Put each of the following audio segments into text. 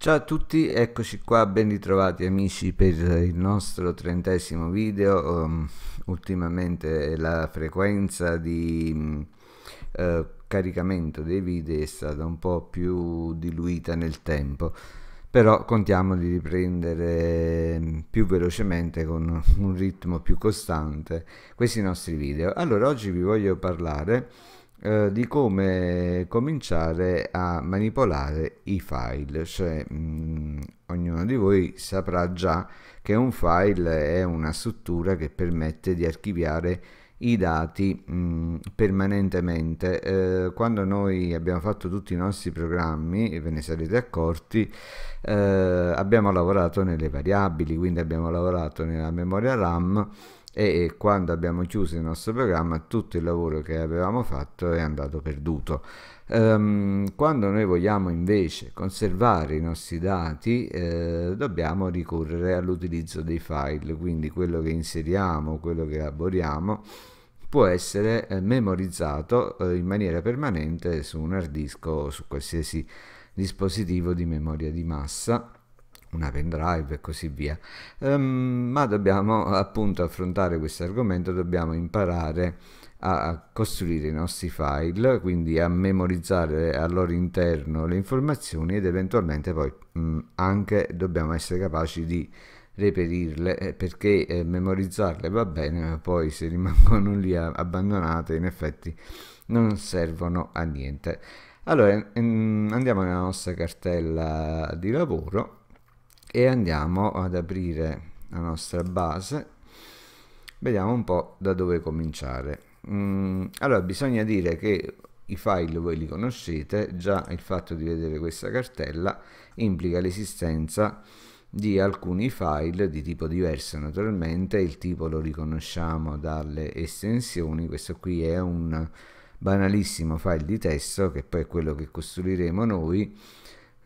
Ciao a tutti, eccoci qua, ben ritrovati amici per il nostro trentesimo video. Um, ultimamente la frequenza di um, uh, caricamento dei video è stata un po' più diluita nel tempo, però contiamo di riprendere mm, più velocemente con un ritmo più costante questi nostri video. Allora, oggi vi voglio parlare eh, di come cominciare a manipolare i file, cioè mh, mm, ognuno di voi saprà già che un file è una struttura che permette di archiviare i dati mh, mm, permanentemente. Eh, quando noi abbiamo fatto tutti i nostri programmi, ve ne sarete accorti, eh, abbiamo lavorato nelle variabili, quindi abbiamo lavorato nella memoria RAM e quando abbiamo chiuso il nostro programma tutto il lavoro che avevamo fatto è andato perduto. Um, quando noi vogliamo invece conservare i nostri dati eh, dobbiamo ricorrere all'utilizzo dei file, quindi quello che inseriamo, quello che elaboriamo può essere eh, memorizzato eh, in maniera permanente su un hard disk o su qualsiasi dispositivo di memoria di massa una pendrive e così via. Um, ma dobbiamo appunto affrontare questo argomento, dobbiamo imparare a costruire i nostri file, quindi a memorizzare al loro interno le informazioni ed eventualmente poi mh, mm, anche dobbiamo essere capaci di reperirle eh, perché eh, memorizzarle va bene, ma poi se rimangono lì abbandonate in effetti non servono a niente. Allora, andiamo nella nostra cartella di lavoro e andiamo ad aprire la nostra base vediamo un po' da dove cominciare mm, allora bisogna dire che i file voi li conoscete già il fatto di vedere questa cartella implica l'esistenza di alcuni file di tipo diverso naturalmente il tipo lo riconosciamo dalle estensioni questo qui è un banalissimo file di testo che poi è quello che costruiremo noi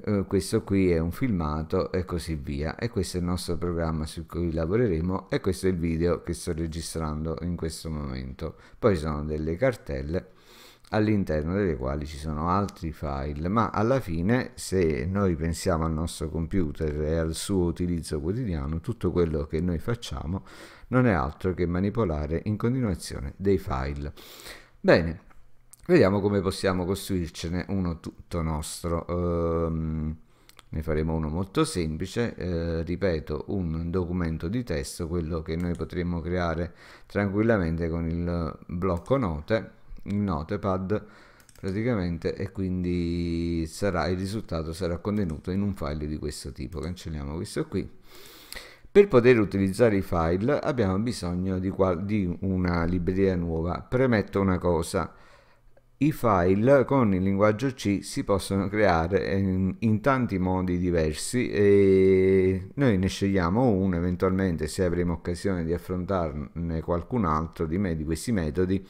eh, questo qui è un filmato e così via e questo è il nostro programma su cui lavoreremo e questo è il video che sto registrando in questo momento poi sono delle cartelle all'interno delle quali ci sono altri file ma alla fine se noi pensiamo al nostro computer e al suo utilizzo quotidiano tutto quello che noi facciamo non è altro che manipolare in continuazione dei file bene Vediamo come possiamo costruircene uno tutto nostro. Um, ne faremo uno molto semplice, eh, ripeto, un documento di testo, quello che noi potremmo creare tranquillamente con il blocco note, il notepad praticamente, e quindi sarà, il risultato sarà contenuto in un file di questo tipo. Cancelliamo questo qui. Per poter utilizzare i file abbiamo bisogno di, di una libreria nuova. Premetto una cosa i file con il linguaggio C si possono creare in, in, tanti modi diversi e noi ne scegliamo uno eventualmente se avremo occasione di affrontarne qualcun altro di me di questi metodi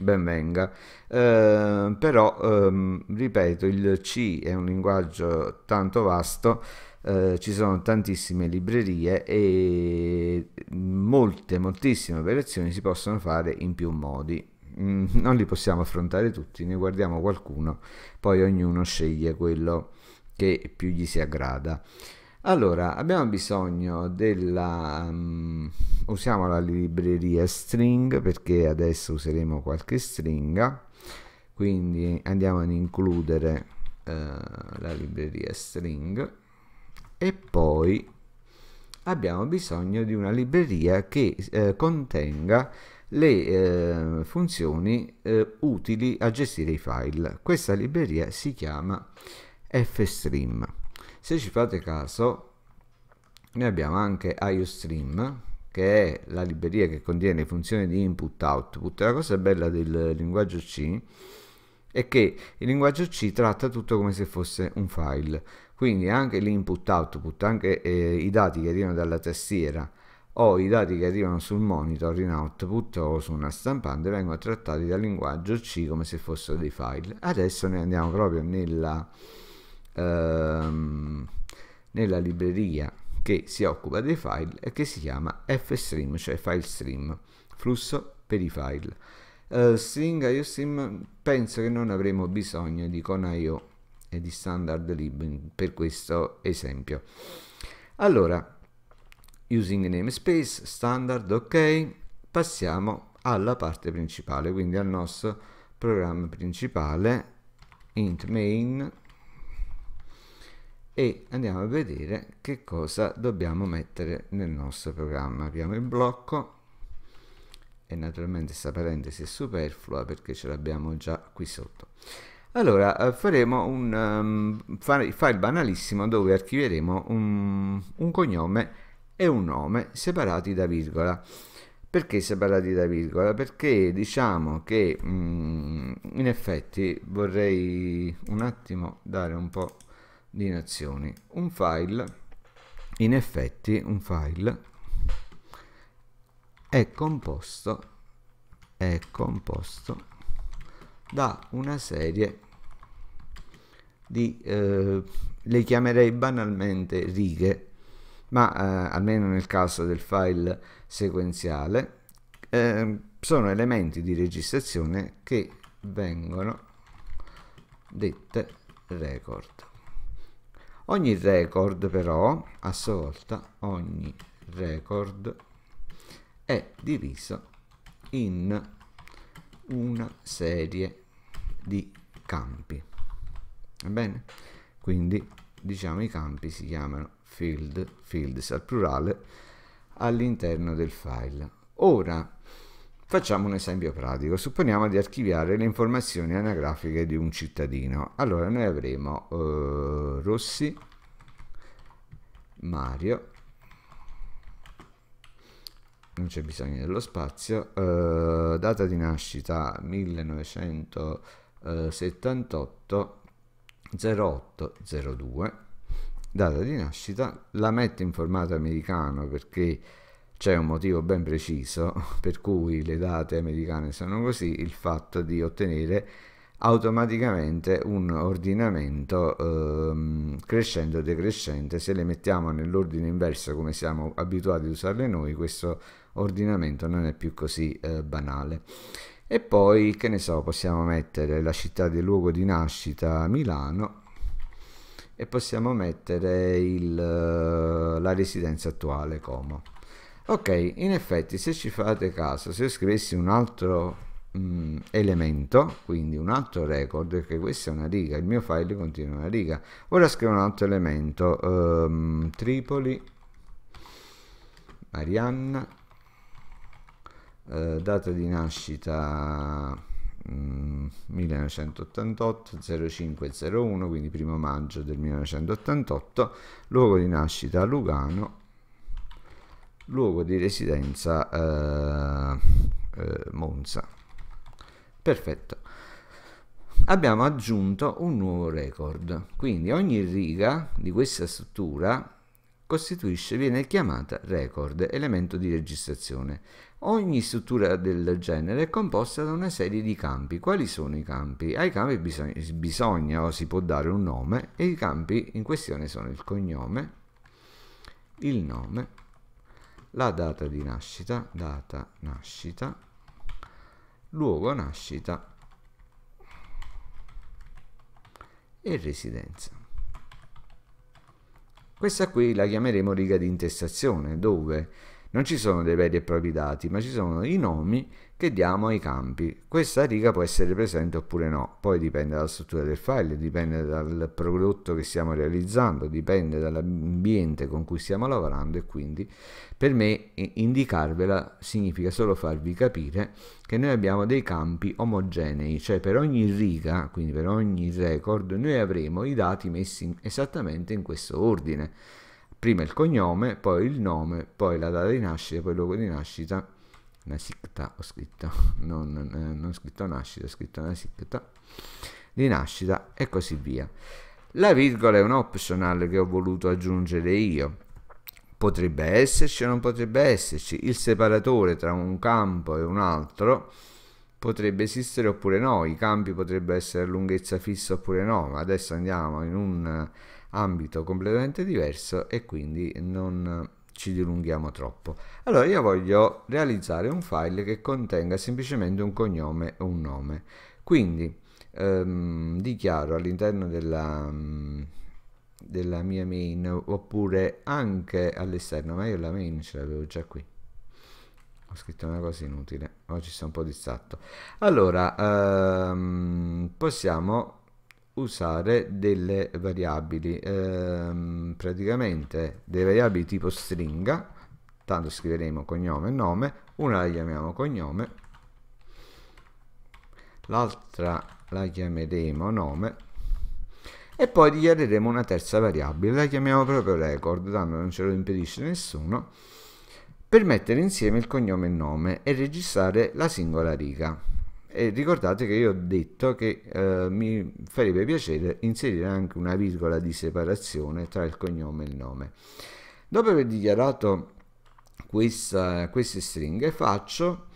ben venga eh, però ehm, ripeto il C è un linguaggio tanto vasto eh, ci sono tantissime librerie e molte moltissime operazioni si possono fare in più modi Mm, non li possiamo affrontare tutti, ne guardiamo qualcuno, poi ognuno sceglie quello che più gli si aggrada. Allora, abbiamo bisogno della... Um, usiamo la libreria string perché adesso useremo qualche stringa, quindi andiamo ad includere uh, la libreria string e poi abbiamo bisogno di una libreria che uh, contenga le eh, funzioni eh, utili a gestire i file. Questa libreria si chiama fstream. Se ci fate caso, noi abbiamo anche iostream, che è la libreria che contiene funzioni di input-output. La cosa bella del linguaggio C è che il linguaggio C tratta tutto come se fosse un file, quindi anche l'input-output, anche eh, i dati che arrivano dalla tastiera, o i dati che arrivano sul monitor in output o su una stampante vengono trattati dal linguaggio C come se fossero dei file. Adesso ne andiamo proprio nella, ehm, nella libreria che si occupa dei file e che si chiama fstream, cioè filestream, flusso per i file. Uh, eh, stringa IOStream penso che non avremo bisogno di ConIO e di standard lib per questo esempio. Allora, using namespace standard ok passiamo alla parte principale quindi al nostro programma principale int main e andiamo a vedere che cosa dobbiamo mettere nel nostro programma abbiamo il blocco e naturalmente questa parentesi è superflua perché ce l'abbiamo già qui sotto allora eh, faremo un um, file banalissimo dove archiveremo un, un cognome e un nome separati da virgola. Perché separati da virgola? Perché diciamo che mh, mm, in effetti vorrei un attimo dare un po' di nozioni. Un file, in effetti un file è composto, è composto da una serie di, eh, le chiamerei banalmente righe ma eh, almeno nel caso del file sequenziale eh, sono elementi di registrazione che vengono dette record ogni record però a sua volta ogni record è diviso in una serie di campi va bene quindi diciamo i campi si chiamano field, fields al plurale, all'interno del file. Ora, Facciamo un esempio pratico. Supponiamo di archiviare le informazioni anagrafiche di un cittadino. Allora noi avremo eh, Rossi, Mario, non c'è bisogno dello spazio, eh, data di nascita 1978 0802 data di nascita, la mette in formato americano perché c'è un motivo ben preciso per cui le date americane sono così, il fatto di ottenere automaticamente un ordinamento ehm, crescente o decrescente se le mettiamo nell'ordine inverso come siamo abituati ad usarle noi questo ordinamento non è più così eh, banale e poi che ne so possiamo mettere la città del luogo di nascita Milano e possiamo mettere il, eh, la residenza attuale Como ok in effetti se ci fate caso se io scrivessi un altro mh, mm, elemento quindi un altro record perché questa è una riga il mio file continua una riga ora scrivo un altro elemento um, Tripoli Marianna uh, eh, data di nascita 1988 mm, 0501 quindi primo maggio del 1988 luogo di nascita Lugano luogo di residenza eh, eh, Monza perfetto abbiamo aggiunto un nuovo record quindi ogni riga di questa struttura costituisce, viene chiamata record, elemento di registrazione. Ogni struttura del genere è composta da una serie di campi. Quali sono i campi? Ai campi bisogna, bisogna o si può dare un nome e i campi in questione sono il cognome, il nome, la data di nascita, data nascita, luogo nascita e residenza. Questa qui la chiameremo riga di intestazione, dove non ci sono dei veri e propri dati, ma ci sono i nomi che diamo ai campi. Questa riga può essere presente oppure no, poi dipende dalla struttura del file, dipende dal prodotto che stiamo realizzando, dipende dall'ambiente con cui stiamo lavorando e quindi per me indicarvela significa solo farvi capire che noi abbiamo dei campi omogenei, cioè per ogni riga, quindi per ogni record, noi avremo i dati messi esattamente in questo ordine prima il cognome, poi il nome, poi la data di nascita, poi il luogo di nascita, Nasikta ho scritto, non, eh, non scritto nascita, ho scritto Nasikta, di nascita e così via. La virgola è un optional che ho voluto aggiungere io. Potrebbe esserci o non potrebbe esserci. Il separatore tra un campo e un altro potrebbe esistere oppure no. I campi potrebbero essere a lunghezza fissa oppure no. Ma adesso andiamo in un ambito completamente diverso e quindi non ci dilunghiamo troppo. Allora io voglio realizzare un file che contenga semplicemente un cognome e un nome. Quindi ehm, dichiaro all'interno della, mm, della mia main oppure anche all'esterno, ma io la main ce l'avevo già qui ho scritto una cosa inutile oggi sto un po' distratto allora ehm, possiamo usare delle variabili ehm, praticamente delle variabili tipo stringa tanto scriveremo cognome e nome una la chiamiamo cognome l'altra la chiameremo nome e poi dichiareremo una terza variabile la chiamiamo proprio record tanto non ce lo impedisce nessuno per mettere insieme il cognome e il nome e registrare la singola riga e ricordate che io ho detto che eh, mi farebbe piacere inserire anche una virgola di separazione tra il cognome e il nome. Dopo aver dichiarato questa, queste stringhe faccio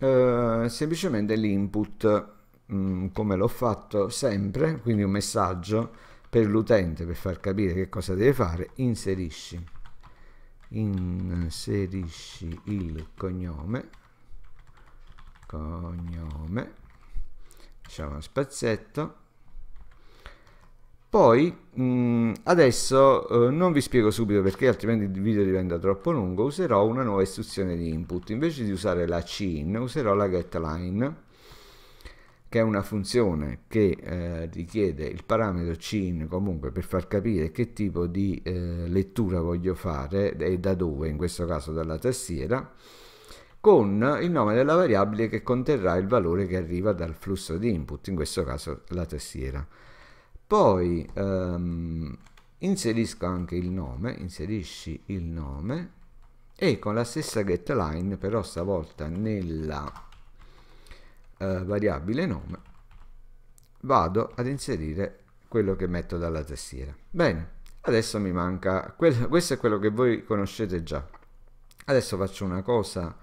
eh, semplicemente l'input mm, come l'ho fatto sempre, quindi un messaggio per l'utente per far capire che cosa deve fare, inserisci, inserisci il cognome cognome lasciamo uno spazzetto poi mh, mm, adesso eh, non vi spiego subito perché altrimenti il video diventa troppo lungo userò una nuova istruzione di input invece di usare la cin userò la getLine che è una funzione che eh, richiede il parametro cin comunque per far capire che tipo di eh, lettura voglio fare e da dove in questo caso dalla tastiera con il nome della variabile che conterrà il valore che arriva dal flusso di input, in questo caso la tastiera. Poi ehm, inserisco anche il nome, inserisci il nome e con la stessa getLine, però stavolta nella eh, variabile nome, vado ad inserire quello che metto dalla tastiera. Bene, adesso mi manca, questo è quello che voi conoscete già. Adesso faccio una cosa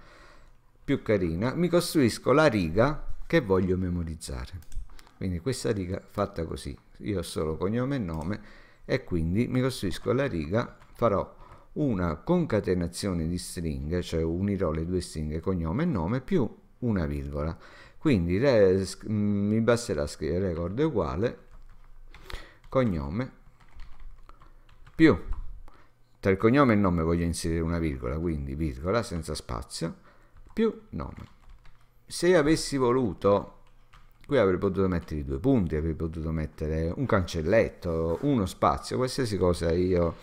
più carina, mi costruisco la riga che voglio memorizzare. Quindi questa riga fatta così, io ho solo cognome e nome e quindi mi costruisco la riga, farò una concatenazione di stringhe, cioè unirò le due stringhe cognome e nome più una virgola. Quindi res, mm, mi basterà scrivere record uguale cognome più tra il cognome e il nome voglio inserire una virgola, quindi virgola senza spazio più 9. Se avessi voluto, qui avrei potuto mettere i due punti, avrei potuto mettere un cancelletto, uno spazio, qualsiasi cosa io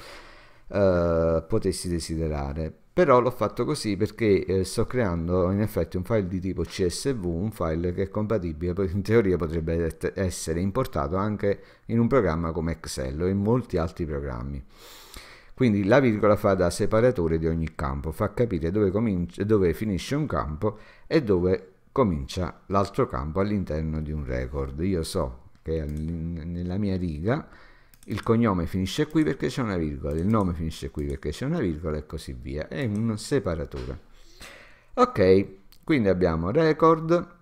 eh, potessi desiderare. Però l'ho fatto così perché eh, sto creando in effetti un file di tipo CSV, un file che è compatibile, in teoria potrebbe essere importato anche in un programma come Excel o in molti altri programmi. Quindi la virgola fa da separatore di ogni campo, fa capire dove, comincia, dove finisce un campo e dove comincia l'altro campo all'interno di un record. Io so che nella mia riga il cognome finisce qui perché c'è una virgola, il nome finisce qui perché c'è una virgola e così via. È un separatore. Ok, quindi abbiamo record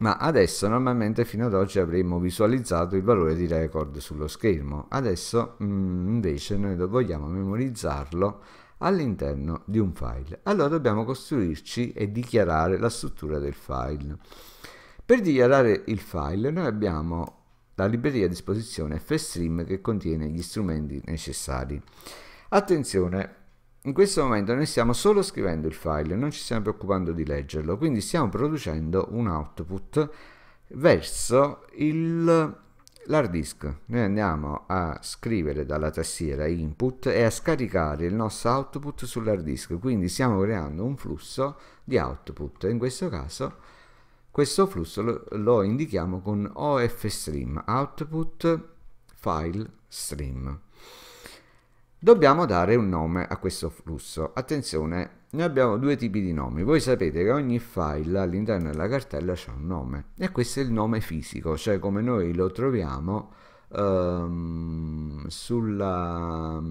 ma adesso normalmente fino ad oggi avremmo visualizzato il valore di record sullo schermo adesso mh, mm, invece noi vogliamo memorizzarlo all'interno di un file allora dobbiamo costruirci e dichiarare la struttura del file per dichiarare il file noi abbiamo la libreria a disposizione fstream che contiene gli strumenti necessari attenzione in questo momento noi stiamo solo scrivendo il file, non ci stiamo preoccupando di leggerlo, quindi stiamo producendo un output verso l'hard disk. Noi andiamo a scrivere dalla tastiera input e a scaricare il nostro output sull'hard disk, quindi stiamo creando un flusso di output. In questo caso questo flusso lo, lo indichiamo con OFStream, output file stream. Dobbiamo dare un nome a questo flusso. Attenzione, noi abbiamo due tipi di nomi. Voi sapete che ogni file all'interno della cartella c'è un nome e questo è il nome fisico, cioè come noi lo troviamo um, sulla,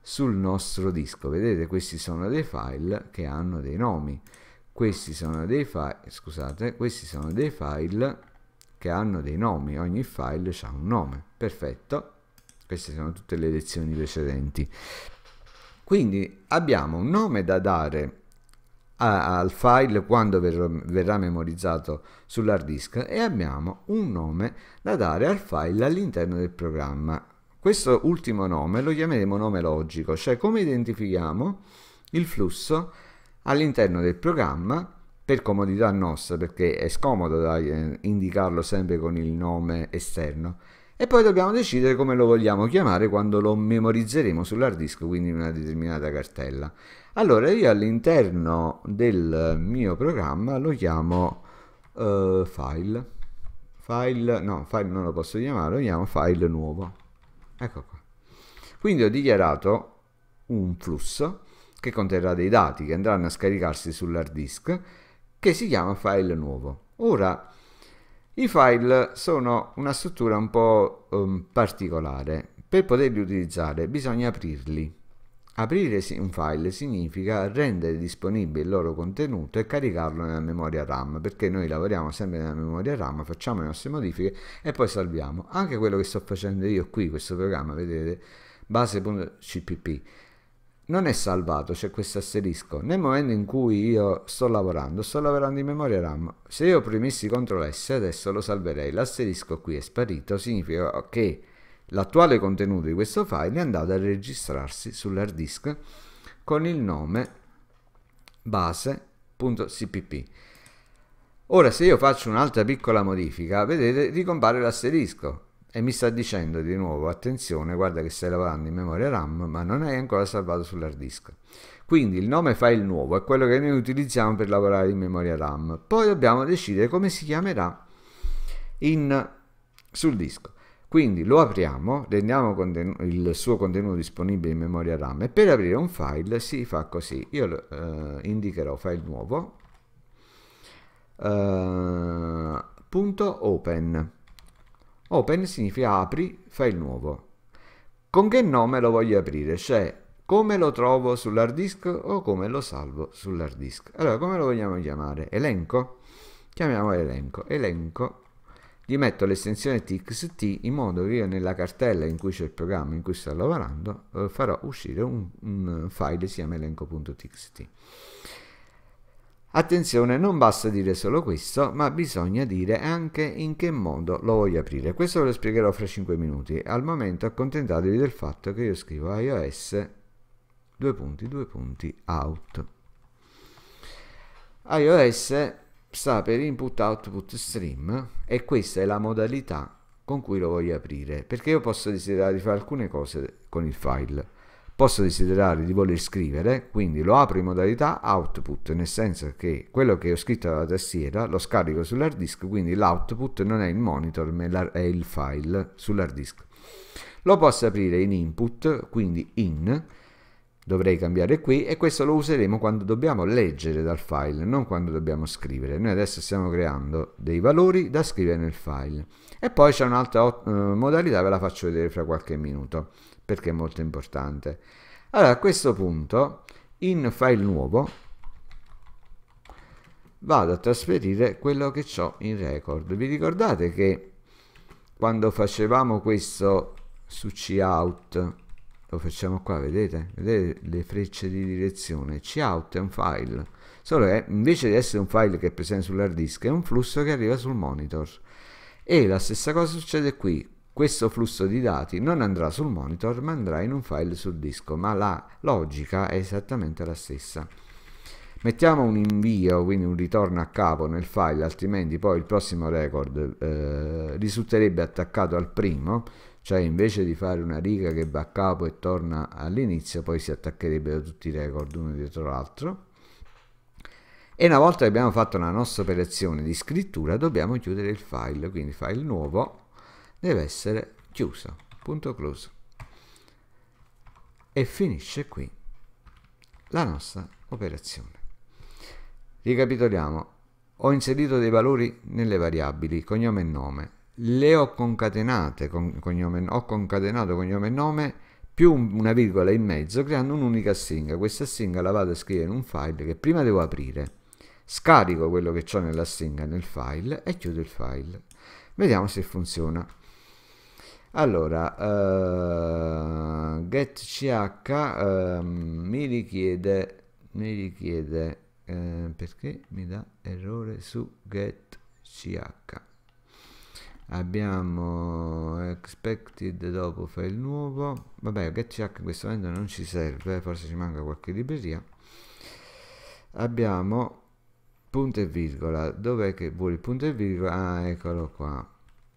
sul nostro disco. Vedete, questi sono dei file che hanno dei nomi. Questi sono dei file, scusate, questi sono dei file che hanno dei nomi. Ogni file ha un nome. Perfetto. Queste sono tutte le lezioni precedenti. Quindi abbiamo un nome da dare a, al file quando ver, verrà memorizzato sull'hard disk e abbiamo un nome da dare al file all'interno del programma. Questo ultimo nome lo chiameremo nome logico, cioè come identifichiamo il flusso all'interno del programma per comodità nostra, perché è scomodo da eh, indicarlo sempre con il nome esterno e poi dobbiamo decidere come lo vogliamo chiamare quando lo memorizzeremo sull'hard disk, quindi in una determinata cartella. Allora io all'interno del mio programma lo chiamo uh, file, file, no file non lo posso chiamare, lo chiamo file nuovo, ecco qua. Quindi ho dichiarato un flusso che conterrà dei dati che andranno a scaricarsi sull'hard disk che si chiama file nuovo. Ora i file sono una struttura un po' um, particolare. Per poterli utilizzare bisogna aprirli. Aprire un file significa rendere disponibile il loro contenuto e caricarlo nella memoria RAM, perché noi lavoriamo sempre nella memoria RAM, facciamo le nostre modifiche e poi salviamo. Anche quello che sto facendo io qui, questo programma, vedete, base.cpp non è salvato, c'è questo asterisco. Nel momento in cui io sto lavorando, sto lavorando in memoria RAM, se io premessi CTRL S adesso lo salverei, l'asterisco qui è sparito, significa che l'attuale contenuto di questo file è andato a registrarsi sull'hard disk con il nome base.cpp. Ora se io faccio un'altra piccola modifica, vedete ricompare l'asterisco e mi sta dicendo di nuovo attenzione guarda che stai lavorando in memoria RAM ma non hai ancora salvato sull'hard disk quindi il nome file nuovo è quello che noi utilizziamo per lavorare in memoria RAM poi dobbiamo decidere come si chiamerà in, sul disco quindi lo apriamo, rendiamo il suo contenuto disponibile in memoria RAM e per aprire un file si fa così, io eh, indicherò file nuovo, eh, punto open Open significa apri, file nuovo. Con che nome lo voglio aprire? Cioè, come lo trovo sull'hard disk o come lo salvo sull'hard disk. Allora, come lo vogliamo chiamare? Elenco? Chiamiamo elenco. Elenco. Gli metto l'estensione txt in modo che io nella cartella in cui c'è il programma in cui sto lavorando eh, farò uscire un, un file che si chiama elenco.txt. Attenzione, non basta dire solo questo, ma bisogna dire anche in che modo lo voglio aprire. Questo ve lo spiegherò fra 5 minuti. Al momento accontentatevi del fatto che io scrivo iOS due punti, due punti, out. iOS sta per input output stream e questa è la modalità con cui lo voglio aprire, perché io posso desiderare di fare alcune cose con il file posso desiderare di voler scrivere, quindi lo apro in modalità output, nel senso che quello che ho scritto alla tastiera lo scarico sull'hard disk, quindi l'output non è il monitor, ma è il file sull'hard disk. Lo posso aprire in input, quindi in, dovrei cambiare qui e questo lo useremo quando dobbiamo leggere dal file, non quando dobbiamo scrivere. Noi adesso stiamo creando dei valori da scrivere nel file. E poi c'è un'altra eh, modalità, ve la faccio vedere fra qualche minuto, perché è molto importante. Allora, a questo punto, in file nuovo, vado a trasferire quello che ho in record. Vi ricordate che quando facevamo questo su cout lo facciamo qua vedete vedete le frecce di direzione cout è un file solo che invece di essere un file che è presente sull'hard disk è un flusso che arriva sul monitor e la stessa cosa succede qui questo flusso di dati non andrà sul monitor ma andrà in un file sul disco ma la logica è esattamente la stessa mettiamo un invio quindi un ritorno a capo nel file altrimenti poi il prossimo record eh, risulterebbe attaccato al primo cioè invece di fare una riga che va a capo e torna all'inizio poi si attaccherebbero tutti i record uno dietro l'altro e una volta che abbiamo fatto la nostra operazione di scrittura dobbiamo chiudere il file quindi file nuovo deve essere chiuso punto close e finisce qui la nostra operazione ricapitoliamo ho inserito dei valori nelle variabili cognome e nome le ho concatenate, con, cognome, ho concatenato cognome e nome più una virgola in mezzo creando un'unica stringa. Questa stringa la vado a scrivere in un file che prima devo aprire. Scarico quello che ho nella stringa nel file e chiudo il file. Vediamo se funziona. Allora, uh, eh, getch uh, ehm, mi richiede, mi richiede uh, perché mi dà errore su getch abbiamo expected dopo file nuovo vabbè getch in questo momento non ci serve forse ci manca qualche libreria abbiamo punto e virgola dov'è che vuole il punto e virgola ah eccolo qua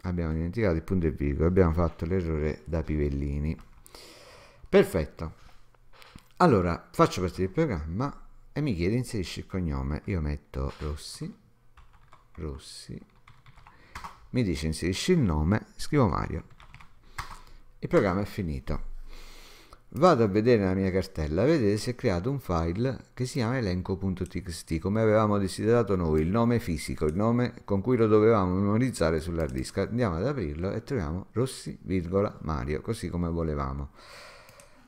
abbiamo dimenticato il punto e virgola abbiamo fatto l'errore da pivellini perfetto allora faccio partire il programma e mi chiede inserisci il cognome io metto Rossi Rossi mi dice inserisci il nome, scrivo Mario. Il programma è finito. Vado a vedere nella mia cartella, vedete si è creato un file che si chiama elenco.txt, come avevamo desiderato noi, il nome fisico, il nome con cui lo dovevamo memorizzare sull'hard disk. Andiamo ad aprirlo e troviamo Rossi, virgola, Mario, così come volevamo.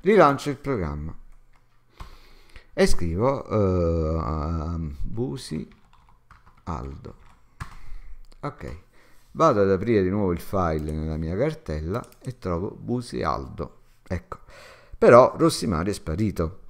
Rilancio il programma e scrivo uh, Busi Aldo. Ok Vado ad aprire di nuovo il file nella mia cartella e trovo Busi Aldo. Ecco. Però Rossimare è sparito.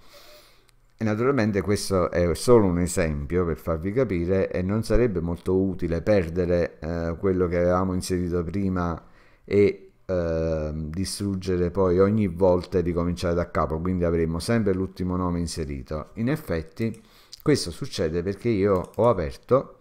E naturalmente questo è solo un esempio per farvi capire e non sarebbe molto utile perdere eh, quello che avevamo inserito prima e eh, distruggere poi ogni volta e ricominciare da capo, quindi avremo sempre l'ultimo nome inserito. In effetti questo succede perché io ho aperto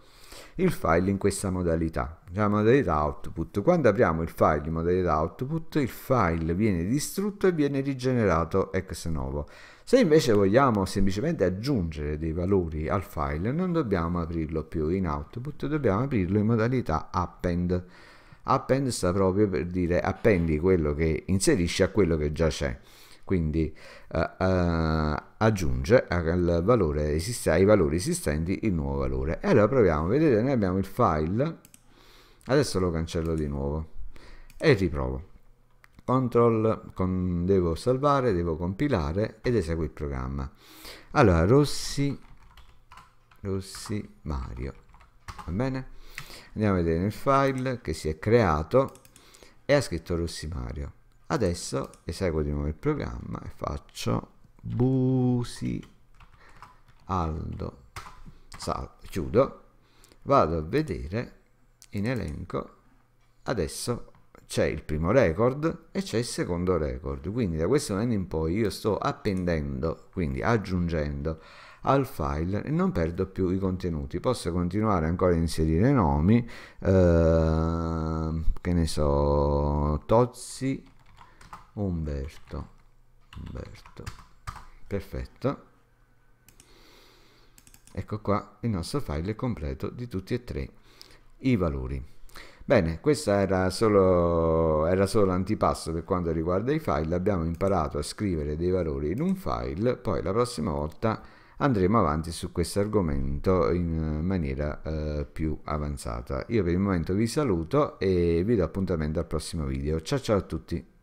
il file in questa modalità, cioè, la modalità output. Quando apriamo il file in modalità output, il file viene distrutto e viene rigenerato ex novo. Se invece vogliamo semplicemente aggiungere dei valori al file, non dobbiamo aprirlo più in output, dobbiamo aprirlo in modalità append. Append sta proprio per dire appendi quello che inserisci a quello che già c'è quindi eh, eh, aggiunge esiste, ai valori esistenti il nuovo valore e allora proviamo vedete noi abbiamo il file adesso lo cancello di nuovo e riprovo control con, devo salvare devo compilare ed eseguo il programma allora rossi rossi mario va bene andiamo a vedere nel file che si è creato e ha scritto rossi mario Adesso eseguo di nuovo il programma e faccio busi aldo, Sal chiudo, vado a vedere in elenco, adesso c'è il primo record e c'è il secondo record, quindi da questo momento in poi io sto appendendo, quindi aggiungendo al file e non perdo più i contenuti posso continuare ancora a inserire nomi eh, che ne so Tozzi Umberto. Umberto. Perfetto. Ecco qua il nostro file completo di tutti e tre i valori. Bene, questo era solo, era solo l'antipasto per quanto riguarda i file, abbiamo imparato a scrivere dei valori in un file, poi la prossima volta andremo avanti su questo argomento in maniera eh, più avanzata. Io per il momento vi saluto e vi do appuntamento al prossimo video. Ciao ciao a tutti!